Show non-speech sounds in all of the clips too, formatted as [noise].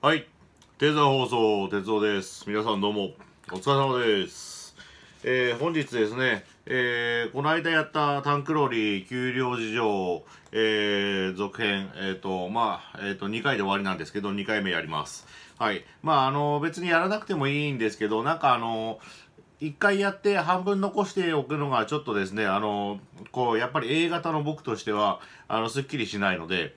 はい。テザー放送、鉄道です。皆さんどうも、お疲れ様です。えー、本日ですね、えー、この間やったタンクローリー給料事情、えー、続編、えっ、ー、と、まあ、えっ、ー、と、2回で終わりなんですけど、2回目やります。はい。まあ、あの、別にやらなくてもいいんですけど、なんかあの、一回やって半分残しておくのがちょっとですね、あの、こう、やっぱり A 型の僕としては、あの、すっきりしないので、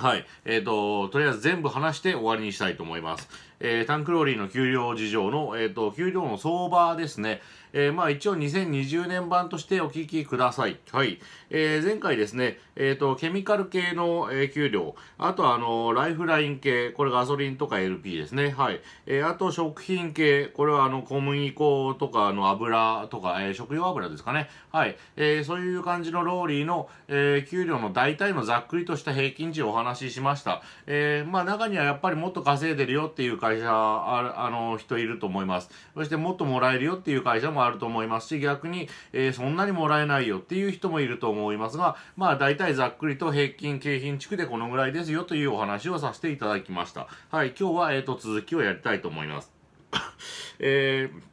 はい。えっ、ー、と、とりあえず全部話して終わりにしたいと思います。えー、タンクローリーの給料事情の、えっ、ー、と、給料の相場ですね。えー、まあ一応2020年版としてお聞きください。はい。えー、前回ですね、えっ、ー、と、ケミカル系の、えー、給料、あとあの、ライフライン系、これガソリンとか LP ですね。はい。えー、あと食品系、これはあの、小麦粉とかあの、油とか、えー、食用油ですかね。はい。えー、そういう感じのローリーの、えー、給料の大体のざっくりとした平均値をお話ししました。えー、まあ中にはやっぱりもっと稼いでるよっていう会会社ああの人いると思いますそしてもっともらえるよっていう会社もあると思いますし逆に、えー、そんなにもらえないよっていう人もいると思いますがまあ大体ざっくりと平均景品地区でこのぐらいですよというお話をさせていただきましたはい今日は、えーと、と続きをやりたいと思いますえー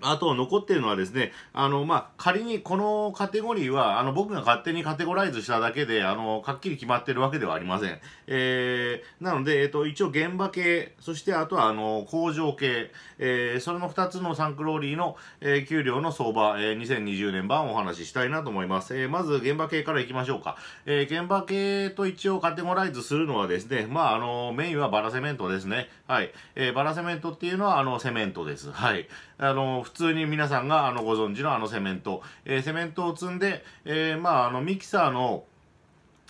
あと残ってるのはですね、あの、まあ、仮にこのカテゴリーは、あの、僕が勝手にカテゴライズしただけで、あの、はっきり決まってるわけではありません。えー、なので、えっ、ー、と、一応現場系、そしてあとは、あの、工場系、えー、それの2つのサンクローリーの、えー、給料の相場、えー、2020年版をお話ししたいなと思います。えー、まず、現場系からいきましょうか。えー、現場系と一応カテゴライズするのはですね、まあ、あの、メインはバラセメントですね。はい。えー、バラセメントっていうのは、あの、セメントです。はい。あの、普通に皆さんがあのご存知のあのセメント、えー、セメントを積んで、えー、まあ、あのミキサーの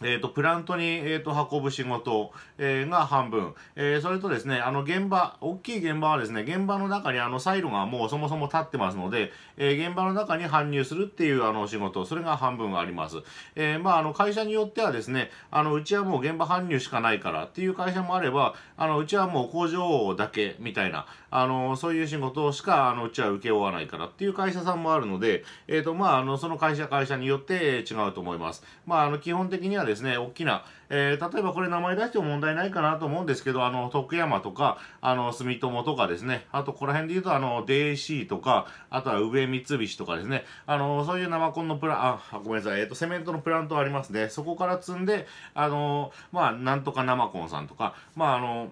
えっ、ー、と、プラントに、えっ、ー、と、運ぶ仕事、えー、が半分。えー、それとですね、あの、現場、大きい現場はですね、現場の中にあの、サイロがもうそもそも立ってますので、えー、現場の中に搬入するっていうあの、仕事、それが半分あります。えー、まあ、あの、会社によってはですね、あの、うちはもう現場搬入しかないからっていう会社もあれば、あの、うちはもう工場だけみたいな、あの、そういう仕事しか、あの、うちは請け負わないからっていう会社さんもあるので、えっ、と、まあ、あの、その会社、会社によって違うと思います。まあ、あの、基本的にはですね、大きな、えー、例えばこれ名前出しても問題ないかなと思うんですけど、あの、徳山とか、あの、住友とかですね、あとここら辺で言うと、あの、DC とか、あとは上三菱とかですね、あの、そういう生コンのプラあ、ごめんなさい、えっ、ー、と、セメントのプラントありますね。そこから積んで、あの、まあ、なんとか生コンさんとか、まあ、あの、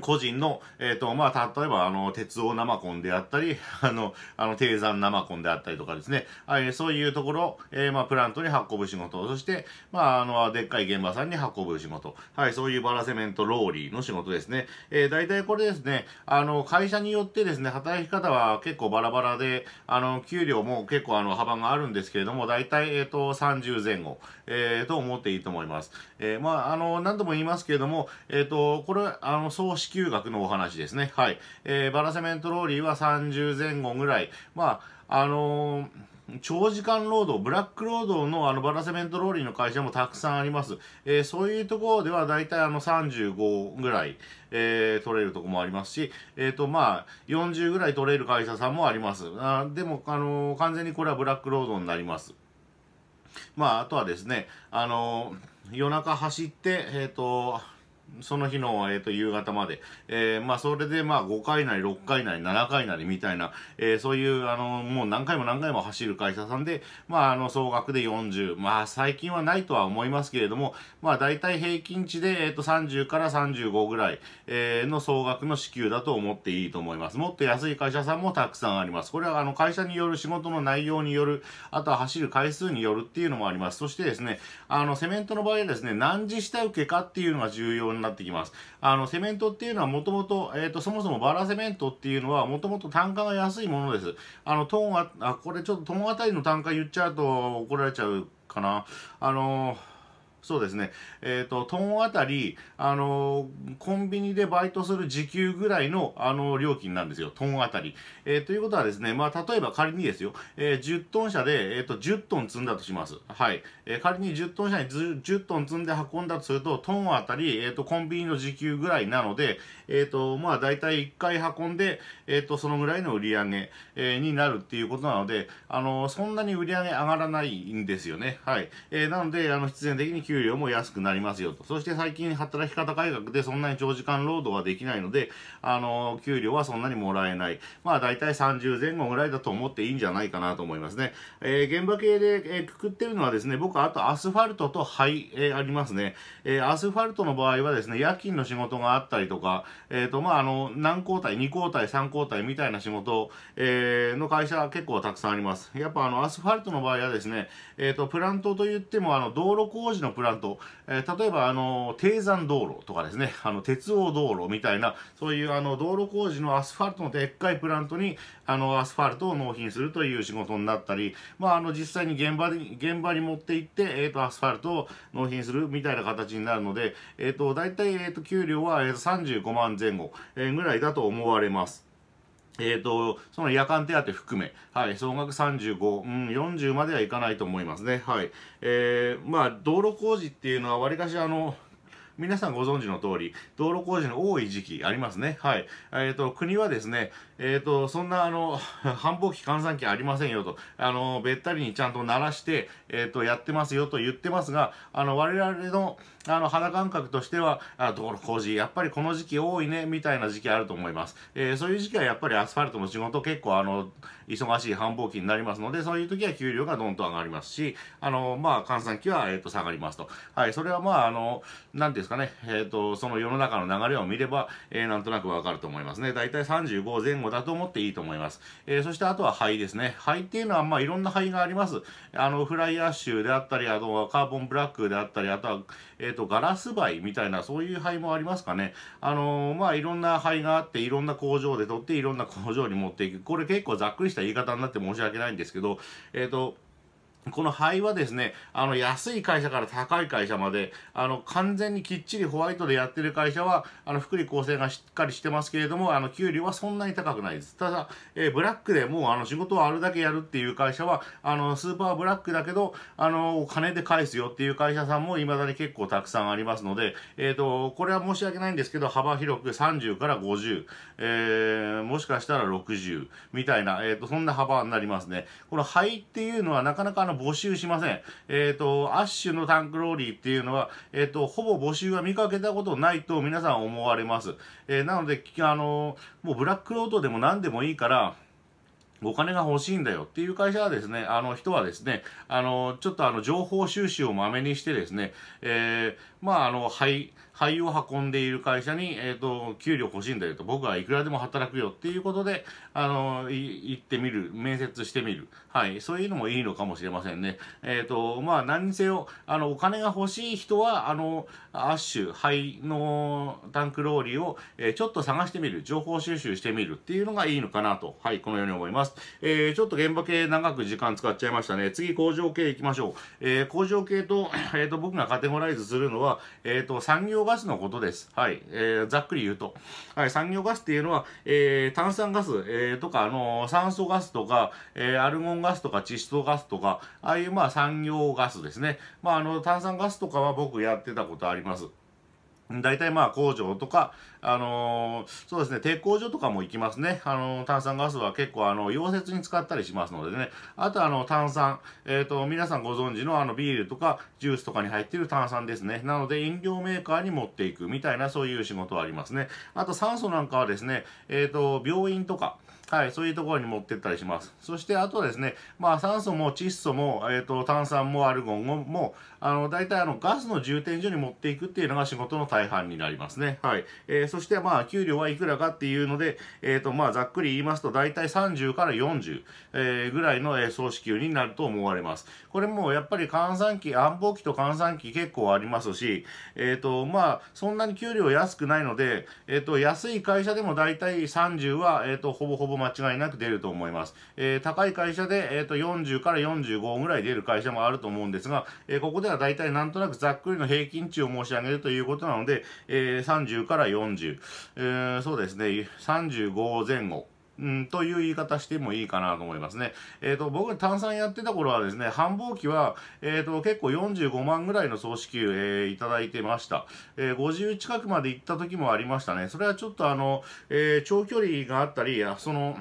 個人の、えっ、ー、と、まあ、例えば、あの、鉄王生コンであったり、[laughs] あの、あの、低山生コンであったりとかですね、はい、そういうところ、えー、まあ、プラントに運ぶ仕事、そして、まあ、あの、でっかい現場さんに運ぶ仕事、はい、そういうバラセメントローリーの仕事ですね。えー、大体これですね、あの、会社によってですね、働き方は結構バラバラで、あの、給料も結構、あの、幅があるんですけれども、大体、えっ、ー、と、30前後、えー、と思っていいと思います。えー、まあ、あの、何度も言いますけれども、えっ、ー、と、これ、あの、そう支給額のお話ですね。はい。えー、バラセメントローリーは30前後ぐらい。まあ、あのー長時間労働、ブラック労働のあのバラセメントローリーの会社もたくさんあります。えー、そういうところでは大体あの35ぐらい、えー、取れるとこもありますし、えっ、ー、とまあ40ぐらい取れる会社さんもあります。あでも、あの完全にこれはブラック労働になります。まあ、あとはですね、あの夜中走って、えっ、と、その日の、えーと、夕方まで、えー、まあ、それで、まあ、5回なり、6回なり、7回なりみたいな、えー、そういう、あの、もう何回も何回も走る会社さんで、まあ、あの、総額で40、まあ、最近はないとは思いますけれども、まあ、大体平均値で、えっ、ー、と、30から35ぐらい、えの総額の支給だと思っていいと思います。もっと安い会社さんもたくさんあります。これは、あの、会社による仕事の内容による、あとは走る回数によるっていうのもあります。そしてですね、あの、セメントの場合はですね、何時下請けかっていうのが重要になってきます。あの、セメントっていうのはもともと、えっ、ー、と、そもそもバラセメントっていうのはもともと単価が安いものです。あの、トーンあ、これちょっとンあたりの単価言っちゃうと怒られちゃうかな。あのーそうですね、えっ、ー、と、トンあたり、あのー、コンビニでバイトする時給ぐらいの、あのー、料金なんですよ、トンあたり。えということはですね、まあ、例えば仮にですよ、え10トン車で、えっ、と、10トン積んだとします。はい。え仮に10トン車に 10, トン積んで運んだとすると、トンあたり、えっ、と、コンビニの時給ぐらいなので、えっ、と、まあ、大体1回運んで、えっ、と、そのぐらいの売り上げ、えになるっていうことなので、あのそんなに売り上げ上がらないんですよね。はい。えなので、あの、必然的に給給料も安くなりますよと。そして最近働き方改革でそんなに長時間労働はできないので、あの、給料はそんなにもらえない。まあ大体30前後ぐらいだと思っていいんじゃないかなと思いますね。えー、現場系で、えー、くくってるのはですね、僕あとアスファルトと灰、えー、ありますね。えー、アスファルトの場合はですね、夜勤の仕事があったりとか、えっ、ー、と、まああの、何交代、2交代、3交代みたいな仕事、えー、の会社結構たくさんあります。やっぱあの、アスファルトの場合はですね、えっ、ー、と、プラントといっても、あの、道路工事のプラントラント、えー、例えばあの低山道路とかですねあの鉄道道路みたいなそういうあの道路工事のアスファルトのでっかいプラントにあのアスファルトを納品するという仕事になったり、まあ、あの実際に現場に現場に持って行って、えー、とアスファルトを納品するみたいな形になるので、えー、と大体、えー、と給料は、え35万前後、えぐらいだと思われます。えーと、その夜間手当含め、はい、総額35、うん、40まではいかないと思いますね。はい。えー、まあ、道路工事っていうのは、わりかし、あの、皆さんご存知の通り、道路工事の多い時期ありますね。はい。えー、と、国はですね、えーと、そんなあの [laughs] 繁忙期換算期ありませんよとあのべったりにちゃんと鳴らして、えーと、やってますよと言ってますがあの我々のあの肌感覚としてはあ道路工事やっぱりこの時期多いねみたいな時期あると思います、えー、そういう時期はやっぱりアスファルトの仕事結構あの忙しい繁忙期になりますのでそういう時は給料がどんと上がりますしあのまあ換算期は、えーと、下がりますと、はい、それはまああのんですかね、えー、とその世の中の流れを見れば、えー、なんとなくわかると思いますね大体35前後もだと思っていいと思います。えー、そしてあとは灰ですね。灰っていうのは、まあ、いろんな灰があります。あの、フライアッシュであったり、あとはカーボンブラックであったり、あとは、えっ、ー、と、ガラス灰みたいな、そういう灰もありますかね。あのー、まあ、いろんな灰があって、いろんな工場で取って、いろんな工場に持っていく。これ結構ざっくりした言い方になって申し訳ないんですけど、えっ、と、この灰はですね、あの安い会社から高い会社まで、あの完全にきっちりホワイトでやってる会社は、あの福利厚生がしっかりしてますけれども、あの給料はそんなに高くないです。ただ、えー、ブラックでもうあの仕事をあるだけやるっていう会社は、あのスーパーブラックだけど、あのお金で返すよっていう会社さんも未だに結構たくさんありますので、えっ、ー、と、これは申し訳ないんですけど、幅広く30から50、えー、もしかしたら60みたいな、えっ、ー、と、そんな幅になりますね。この灰っていうのはなかなかあの募集しません。えっ、ー、と、アッシュのタンクローリーっていうのは、えっ、ー、と、ほぼ募集は見かけたことないと皆さん思われます。えー、なので、あのもうブラックロードでも何でもいいから、お金が欲しいんだよっていう会社はですね、あの人はですね、あの、ちょっとあの、情報収集をまめにしてですね、えー、まあ、あの、灰、灰を運んでいる会社に、えっ、ー、と、給料欲しいんだよと、僕はいくらでも働くよっていうことで、あの、行ってみる、面接してみる。はい、そういうのもいいのかもしれませんね。えっ、ー、と、まあ、何にせよ、あの、お金が欲しい人は、あの、アッシュ、灰のタンクローリーを、えー、ちょっと探してみる、情報収集してみるっていうのがいいのかなと、はい、このように思います。ます。えー、ちょっと現場系長く時間使っちゃいましたね。次、工場系行きましょう。えー、工場系と、[clears throat] えっ、ー、と、僕がカテゴライズするのは、えっ、と、産業ガスのことです。はい。えー、ざっくり言うと。はい、産業ガスっていうのは、え炭酸ガス、えとか、あの酸素ガスとか、えアルゴンガスとか、窒素ガスとか、ああいう、まあ、産業ガスですね。まあ、あの、炭酸ガスとかは僕やってたことあります。大体まあ工場とか、あのー、そうですね、鉄工所とかも行きますね。あのー、炭酸ガスは結構あの、溶接に使ったりしますのでね。あとあの、炭酸、えっ、ー、と、皆さんご存知のあの、ビールとかジュースとかに入っている炭酸ですね。なので、飲料メーカーに持っていくみたいな、そういう仕事はありますね。あと、酸素なんかはですね、えっ、と、病院とか、はい、そういうところに持ってったりします。そして、あとですね、まあ、酸素も窒素も、えっ、と、炭酸もアルゴンも、あの、大体あの、ガスの充填所に持っていくっていうのが仕事の対大半になりますね。はい。えー、そしてまあ、給料はいくらかっていうので、えっ、ー、とまあ、ざっくり言いますと、大体30から40、えー、ぐらいの、えー、総支給になると思われます。これもやっぱり換算期、安保期と換算期結構ありますし、えっ、ー、とまあ、そんなに給料安くないので、えっ、ー、と、安い会社でも大体30は、えっ、ー、と、ほぼほぼ間違いなく出ると思います。えー、高い会社で、えっ、ー、と、40から45ぐらい出る会社もあると思うんですが、えー、ここでは大体なんとなくざっくりの平均値を申し上げるということなので、で、えー、30から40、えー、そうですね、35前後。うん、という言い方してもいいかなと思いますね。えっ、ー、と、僕、炭酸やってた頃はですね、繁忙期は、えっ、ー、と、結構45万ぐらいの総支給、えー、いただいてました。えー、50近くまで行った時もありましたね。それはちょっとあの、えー、長距離があったり、その、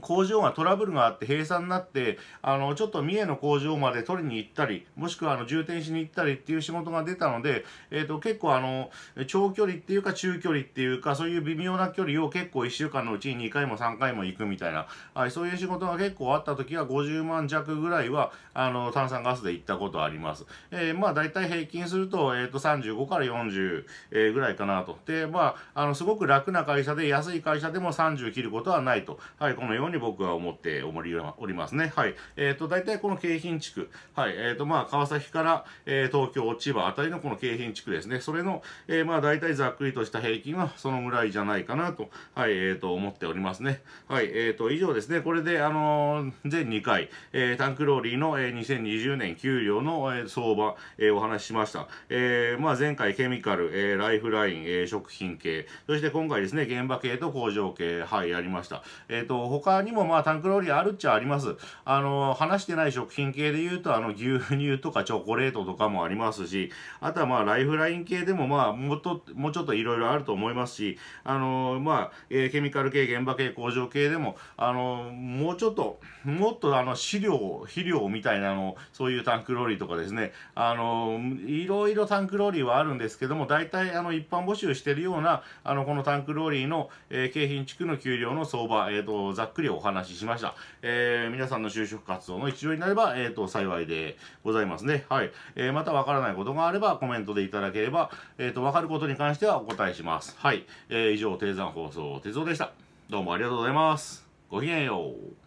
工場がトラブルがあって閉鎖になって、あの、ちょっと三重の工場まで取りに行ったり、もしくはあの、充填しに行ったりっていう仕事が出たので、えっ、ー、と、結構あの、長距離っていうか中距離っていうか、そういう微妙な距離を結構1週間のうちに2回も3回も行くみたいな、はい、そういう仕事が結構あった時は50万弱ぐらいは、あの、炭酸ガスで行ったことあります。えー、まあ、大体平均すると、えっ、ー、と、35から40、えぐらいかなと。で、まあ、あの、すごく楽な会社で、安い会社でも30切ることはないと。はい、このように僕は思っておりますね。はい。えっ、ー、と、大体この京浜地区。はい。えっ、ー、と、まあ、川崎から、えー、東京、千葉あたりのこの京浜地区ですね。それの、えー、まあ、大体ざっくりとした平均はそのぐらいじゃないかなと、はい、えっ、ー、と、思っておりますね。はい。えっ、ー、と、以上ですね。これで、あの全2回、えー、タンクローリーの、えー、2020年給料の、えー、相場、えー、お話ししました。えー、まあ、前回ケミカル、えー、ライフライン、えー、食品系、そして今回ですね、現場系と工場系、はい、やりました。えっ、ー、と、他他にもまあタンクローリーあるっちゃあります。あの、話してない食品系で言うと、あの、牛乳とかチョコレートとかもありますし、あとはまあ、ライフライン系でもまあ、もっと、もうちょっといろいろあると思いますし、あの、まあ、えー、ケミカル系、現場系、工場系でも、あの、もうちょっと、もっとあの、飼料、肥料みたいなの、そういうタンクローリーとかですね、あの、いろいろタンクローリーはあるんですけども、大体あの、一般募集してるような、あの、このタンクローリーの、えー、京浜地区の給料の相場、えっ、ー、と、ざっくりりお話ししました。えー、皆さんの就職活動の一助になれば、えっ、ー、と、幸いでございますね。はい。えー、またわからないことがあればコメントでいただければ、えっ、と、わかることに関してはお答えします。はい。えー、以上、低山放送、哲夫でした。どうもありがとうございます。ごきげんよう。